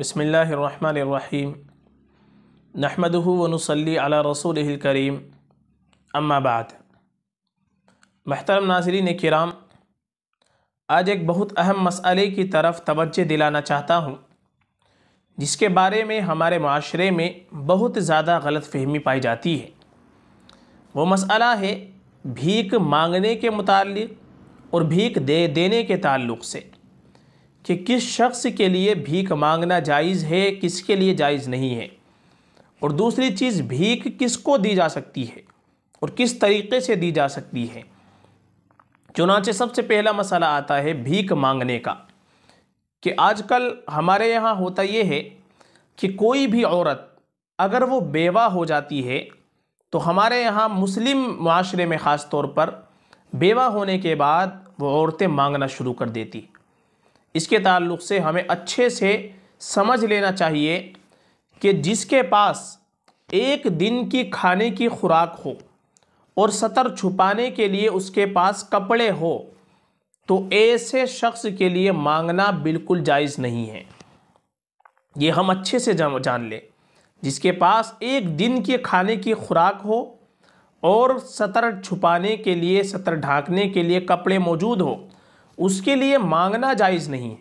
बसमीम नहमदनसली अला रसूल करीम अम्माबाद महतरम नाजरीन कराम आज एक बहुत अहम मसले की तरफ तवज्जो दिलाना चाहता हूँ जिसके बारे में हमारे माशरे में बहुत ज़्यादा गलत फहमी पाई जाती है वो मसला है भीख मांगने के मुतल और भीख दे देने के ताल्लुक़ से कि किस शख्स के लिए भीख मांगना जायज़ है किसके लिए जायज़ नहीं है और दूसरी चीज़ भीख किसको दी जा सकती है और किस तरीके से दी जा सकती है चुनाचे सबसे पहला मसला आता है भीख मांगने का कि आजकल हमारे यहाँ होता ये है कि कोई भी औरत अगर वो बेवा हो जाती है तो हमारे यहाँ मुस्लिम माशरे में ख़ास तौर पर बेवा होने के बाद वो औरतें मांगना शुरू कर देती इसके ताल्लुक से हमें अच्छे से समझ लेना चाहिए कि जिसके पास एक दिन की खाने की खुराक हो और सतर छुपाने के लिए उसके पास कपड़े हो तो ऐसे शख्स के लिए मांगना बिल्कुल जायज़ नहीं है ये हम अच्छे से जान लें जिसके पास एक दिन के खाने की खुराक हो और सतर छुपाने के लिए सतर ढांकने के लिए कपड़े मौजूद हो उसके लिए मांगना जायज़ नहीं है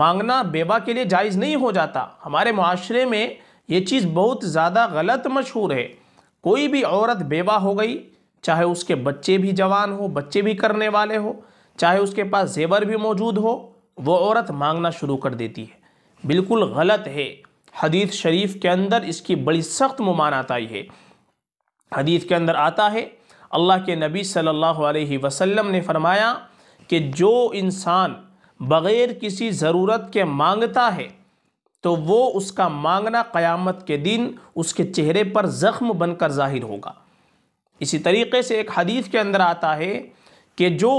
मांगना बेवा के लिए जायज़ नहीं हो जाता हमारे माशरे में ये चीज़ बहुत ज़्यादा गलत मशहूर है कोई भी औरत बेवा हो गई चाहे उसके बच्चे भी जवान हो बच्चे भी करने वाले हो चाहे उसके पास जेवर भी मौजूद हो वो औरत मांगना शुरू कर देती है बिल्कुल गलत है हदीत शरीफ के अंदर इसकी बड़ी सख्त ममानत आई है हदीत के अंदर आता है अल्लाह के नबी सल्लल्लाहु अलैहि वसल्लम ने फरमाया कि जो इंसान बग़ैर किसी ज़रूरत के मांगता है तो वो उसका मांगना क़यामत के दिन उसके चेहरे पर ज़ख्म बनकर ज़ाहिर होगा इसी तरीके से एक हदीस के अंदर आता है कि जो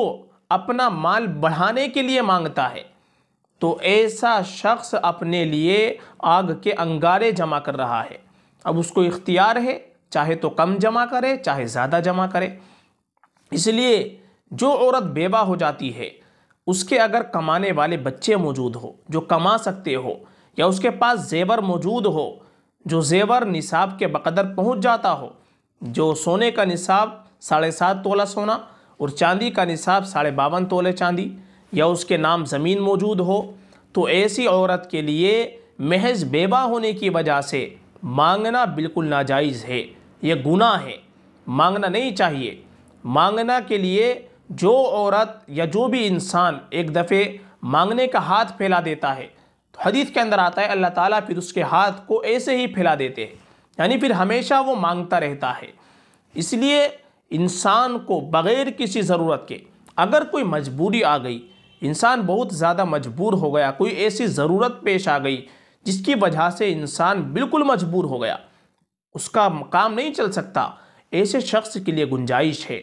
अपना माल बढ़ाने के लिए मांगता है तो ऐसा शख्स अपने लिए आग के अंगारे जमा कर रहा है अब उसको इख्तियार है चाहे तो कम जमा करे चाहे ज़्यादा जमा करे इसलिए जो औरत बेवा हो जाती है उसके अगर कमाने वाले बच्चे मौजूद हो जो कमा सकते हो या उसके पास जेवर मौजूद हो जो जेवर निसाब के बकदर पहुंच जाता हो जो सोने का निसाब साढ़े सात तोला सोना और चांदी का निसाब साढ़े बावन तोले चांदी या उसके नाम ज़मीन मौजूद हो तो ऐसी औरत के लिए महज बेवा होने की वजह से मांगना बिल्कुल नाजायज़ है यह गुनाह है मांगना नहीं चाहिए मांगना के लिए जो औरत या जो भी इंसान एक दफ़े मांगने का हाथ फैला देता है तो हदीस के अंदर आता है अल्लाह ताला फिर उसके हाथ को ऐसे ही फैला देते हैं यानी फिर हमेशा वो मांगता रहता है इसलिए इंसान को बग़ैर किसी ज़रूरत के अगर कोई मजबूरी आ गई इंसान बहुत ज़्यादा मजबूर हो गया कोई ऐसी ज़रूरत पेश आ गई जिसकी वजह से इंसान बिल्कुल मजबूर हो गया उसका काम नहीं चल सकता ऐसे शख्स के लिए गुंजाइश है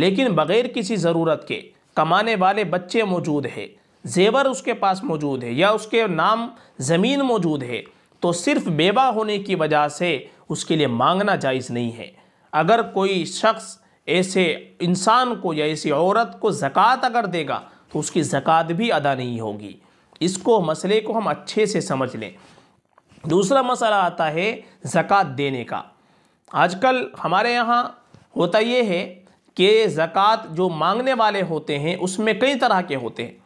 लेकिन बग़ैर किसी ज़रूरत के कमाने वाले बच्चे मौजूद है जेवर उसके पास मौजूद है या उसके नाम ज़मीन मौजूद है तो सिर्फ बेवा होने की वजह से उसके लिए मांगना जायज़ नहीं है अगर कोई शख्स ऐसे इंसान को या ऐसी औरत को ज़क़़त अगर देगा तो उसकी ज़क़़त भी अदा नहीं होगी इसको मसले को हम अच्छे से समझ लें दूसरा मसला आता है ज़क़़त देने का आजकल हमारे यहाँ होता ये है कि ज़क़़त जो मांगने वाले होते हैं उसमें कई तरह के होते हैं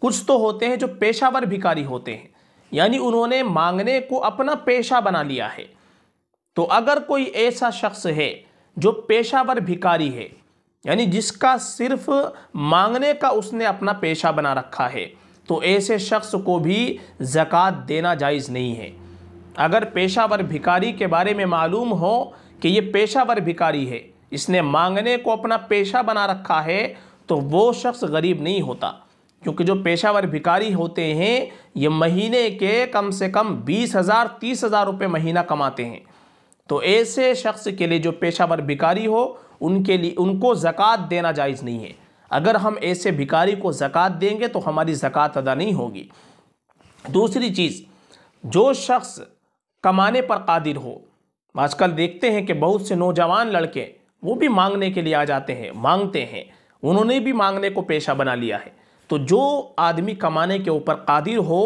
कुछ तो होते हैं जो पेशावर भिकारी होते हैं यानी उन्होंने मांगने को अपना पेशा बना लिया है तो अगर कोई ऐसा शख्स है जो पेशावर भिकारी है यानी जिसका सिर्फ मांगने का उसने अपना पेशा बना रखा है तो ऐसे शख्स को भी ज़क़़त देना जायज़ नहीं है अगर पेशावर भिकारी के बारे में मालूम हो कि ये पेशावर भिकारी है इसने मांगने को अपना पेशा बना रखा है तो वो शख्स गरीब नहीं होता क्योंकि जो पेशावर भिकारी होते हैं ये महीने के कम से कम बीस हज़ार तीस हज़ार रुपये महीना कमाते हैं तो ऐसे शख्स के लिए जो पेशावर भिकारी हो उनके लिए उनको ज़क़़त देना जायज़ नहीं है अगर हम ऐसे भिकारी को ज़क़़त देंगे तो हमारी ज़क़़त अदा नहीं होगी दूसरी चीज़ जो शख्स कमाने पर कादिर हो आजकल देखते हैं कि बहुत से नौजवान लड़के वो भी मांगने के लिए आ जाते हैं मांगते हैं उन्होंने भी मांगने को पेशा बना लिया है तो जो आदमी कमाने के ऊपर कादिर हो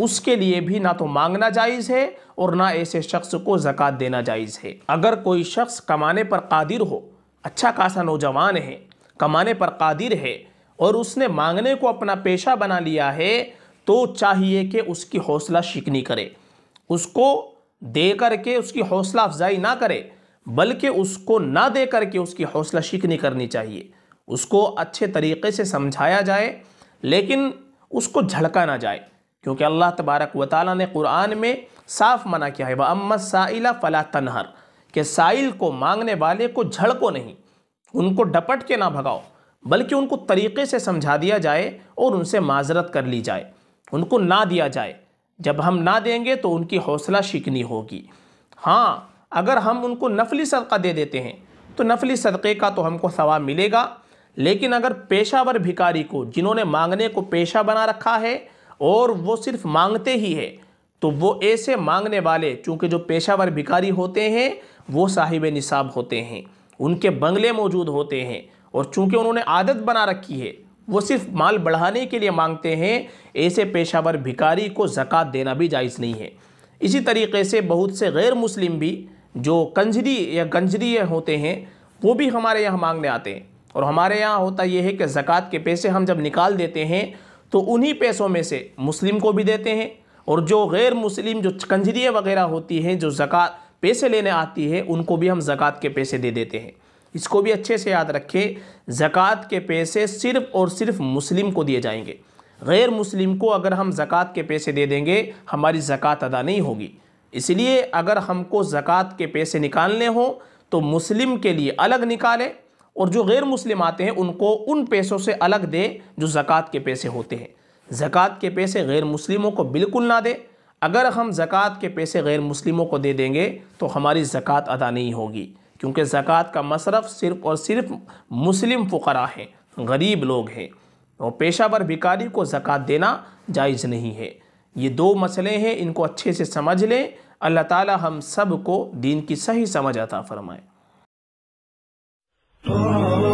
उसके लिए भी ना तो मांगना जायज़ है और ना ऐसे शख्स को ज़क़़त देना जायज़ है अगर कोई शख्स कमाने पर कादिर हो अच्छा खासा नौजवान है कमाने पर कादिर है और उसने मांगने को अपना पेशा बना लिया है तो चाहिए कि उसकी हौसला शिकनी करे उसको दे करके उसकी हौसला अफजाई ना करे बल्कि उसको ना दे करके उसकी हौसला शिकनी करनी चाहिए उसको अच्छे तरीके से समझाया जाए लेकिन उसको झड़का ना जाए क्योंकि अल्लाह तबारक व ताली ने कुरान में साफ मना किया है वम्मद साइला फ़ला तनहर के साइल को मांगने वाले को झड़को नहीं उनको डपट के ना भगाओ बल्कि उनको तरीके से समझा दिया जाए और उनसे माजरत कर ली जाए उनको ना दिया जाए जब हम ना देंगे तो उनकी हौसला शिकनी होगी हाँ अगर हम उनको नफली सदका दे देते हैं तो नफली सदक़े का तो हमको सवाब मिलेगा लेकिन अगर पेशावर भिकारी को जिन्होंने मांगने को पेशा बना रखा है और वो सिर्फ मांगते ही है तो वो ऐसे मांगने वाले चूँकि जो पेशावर भिकारी होते हैं वो साहिब निसाब होते हैं उनके बंगले मौजूद होते हैं और चूँकि उन्होंने आदत बना रखी है वो सिर्फ माल बढ़ाने के लिए मांगते हैं ऐसे पेशावर भिकारी को ज़क़़त देना भी जायज़ नहीं है इसी तरीके से बहुत से गैर मुस्लिम भी जो कंजरी या गंजरी होते हैं वो भी हमारे यहाँ मांगने आते हैं और हमारे यहाँ होता यह है कि ज़क़़त के पैसे हम जब निकाल देते हैं तो उन्हीं पैसों में से मुस्लिम को भी देते हैं और जो गैर मुस्लिम जो कंजरी वगैरह होती हैं जो ज़क़़त पैसे लेने आती है उनको भी हम ज़क़़त के पैसे दे देते हैं इसको भी अच्छे से याद रखें ज़क़़त के पैसे सिर्फ़ और सिर्फ मुस्लिम को दिए जाएंगे गैर मुस्लिम को अगर हम ज़क़़त के पैसे दे देंगे हमारी ज़क़़त अदा नहीं होगी इसलिए अगर हमको ज़क़़त के पैसे निकालने हों तो मुस्लिम के लिए अलग निकालें और जो गैर मुस्लिम आते हैं उनको उन पैसों से अलग दे जो ज़क़़त के पैसे होते हैं ज़क़़त के पैसे गैर मुस्लिमों को बिल्कुल ना दे अगर हम ज़क़़त के पैसे गैर मुस्लिमों को दे देंगे तो हमारी ज़क़़त अदा नहीं होगी क्योंकि ज़क़़त का मशरफ़ सिर्फ़ और सिर्फ मुस्लिम फ़करा हैं गरीब लोग हैं और पेशा वर भिकारी को ज़क़़त देना जायज़ नहीं है ये दो मसले हैं इनको अच्छे से समझ लें अल्लाह ताला हम सब को दीन की सही समझ आता फरमाए